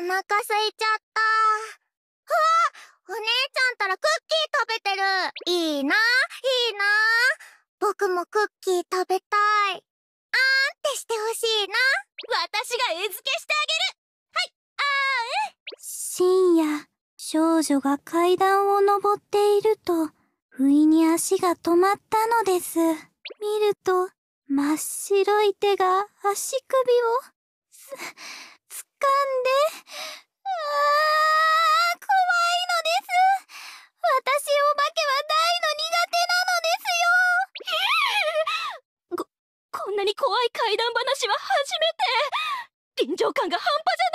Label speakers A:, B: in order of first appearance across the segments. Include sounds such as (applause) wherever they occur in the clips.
A: お腹すいちゃった。うわお姉ちゃんたらクッキー食べてるいいな、いいな。僕もクッキー食べたい。あーんってしてほしいな。私が餌付けして
B: あげるはい、あーん深夜、少女が階段を登っていると、不意に足が止まったのです。見ると、真っ
A: 白い手が足首を、す、掴んで、
B: い怪談話は初めて臨場感が半端じゃ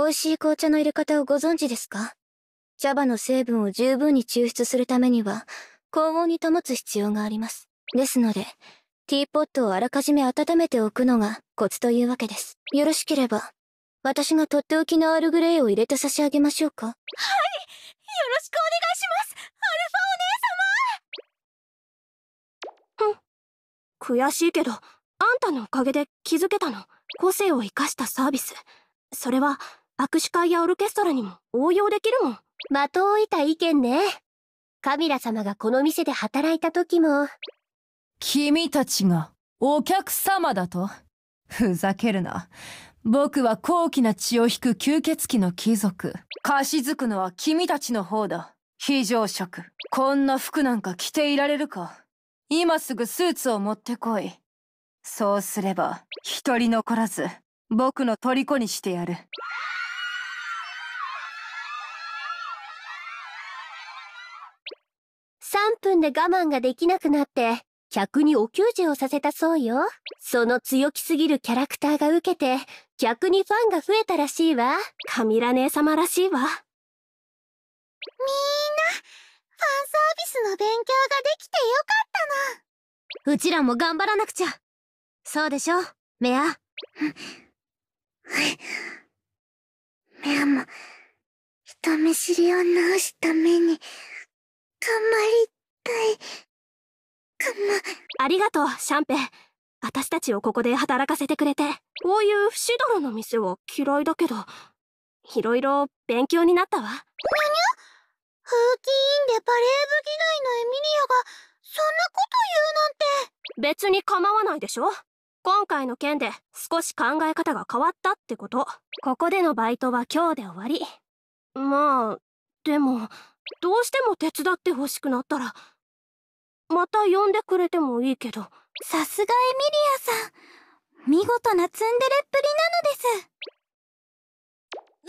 B: ないわ美味しい紅茶の入れ方をご存知ですか茶葉の成分を十分に抽出するためには高温に保つ必要がありますですのでティーポットをあらかじめ温めておくのがコツというわけですよろしければ私がとっておきのアールグレイを入れて差し上げましょうかはいよ
A: ろしくお願いします
B: 悔しいけどあんたのおかげで気づけたの個性を生かしたサービスそれは握手会やオルケストラにも応用できるもん的を射た意見ね
C: カミラ様がこの店で働いた時も君たちがお客様だとふざけるな僕は高貴な血を引く吸血鬼の貴族貸し付くのは君たちの方だ非常食こんな服なんか着ていられるか今すぐスーツを持ってこい。そうすれば、一人残らず、僕の虜にしてやる。
B: 3分で我慢ができなくなって、客にお給仕をさせたそうよ。その強気すぎるキャラクターが受けて、逆にファンが増えたらしいわ。カミラ姉様らしいわ。みんな、ファン
A: サービスの勉強ができてうちらも頑張らなくちゃそうでしょメアはい
B: (laughs) メアも人見知りを治すために頑張りたいかもありがとうシャンペ私たちをここで働かせてくれてこういう不ド泥の店は嫌いだけどいろいろ勉強になったわにゃにゃ風紀委員でバレー部嫌いのエミリアがそんなこと言うなんて別に構わないでしょ今回の件で少し考え方が変わったってことここでのバイトは今日で終わりまあでもどうしても手伝ってほしくなったらまた呼んでくれてもいいけどさすがエミリアさん見事なツンデレっぷりなのです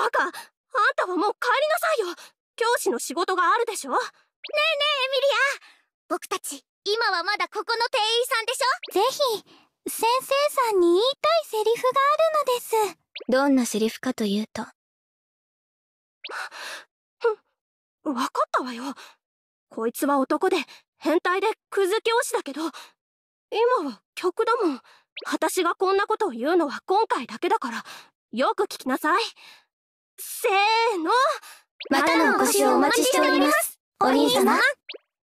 B: うわバカあんたはもう帰りなさいよ教師の仕事があるでしょ
A: エミリア僕たち今はまだ
B: ここの店員さ
A: んでしょぜひ先生さんに言いたいセリフがあるのです
B: どんなセリフかというと分かったわよこいつは男で変態でクズ教師だけど今は曲だもん私がこんなことを言うのは今回だけだからよく聞きなさいせーのまたのお越しをお待ちしており
A: ます
C: お兄様